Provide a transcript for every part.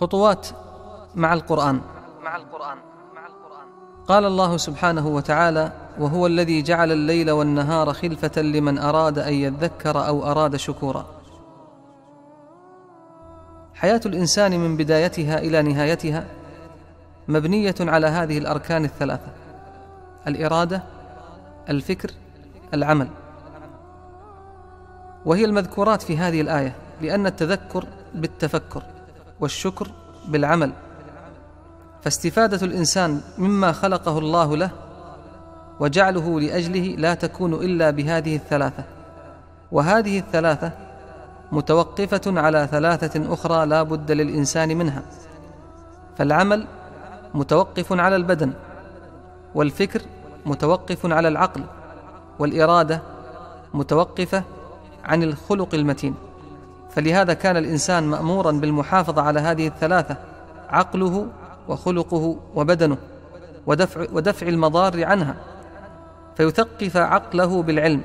خطوات مع القرآن مع القرآن قال الله سبحانه وتعالى وهو الذي جعل الليل والنهار خلفة لمن أراد أن يذكر أو أراد شكورا حياة الإنسان من بدايتها إلى نهايتها مبنية على هذه الأركان الثلاثة الإرادة الفكر العمل وهي المذكورات في هذه الآية لأن التذكر بالتفكر والشكر بالعمل فاستفاده الانسان مما خلقه الله له وجعله لاجله لا تكون الا بهذه الثلاثه وهذه الثلاثه متوقفه على ثلاثه اخرى لا بد للانسان منها فالعمل متوقف على البدن والفكر متوقف على العقل والاراده متوقفه عن الخلق المتين فلهذا كان الانسان مامورا بالمحافظه على هذه الثلاثه عقله وخلقه وبدنه ودفع, ودفع المضار عنها فيثقف عقله بالعلم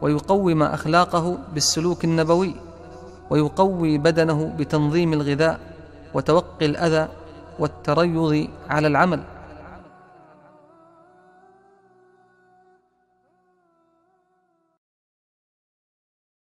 ويقوم اخلاقه بالسلوك النبوي ويقوي بدنه بتنظيم الغذاء وتوقي الاذى والتريض على العمل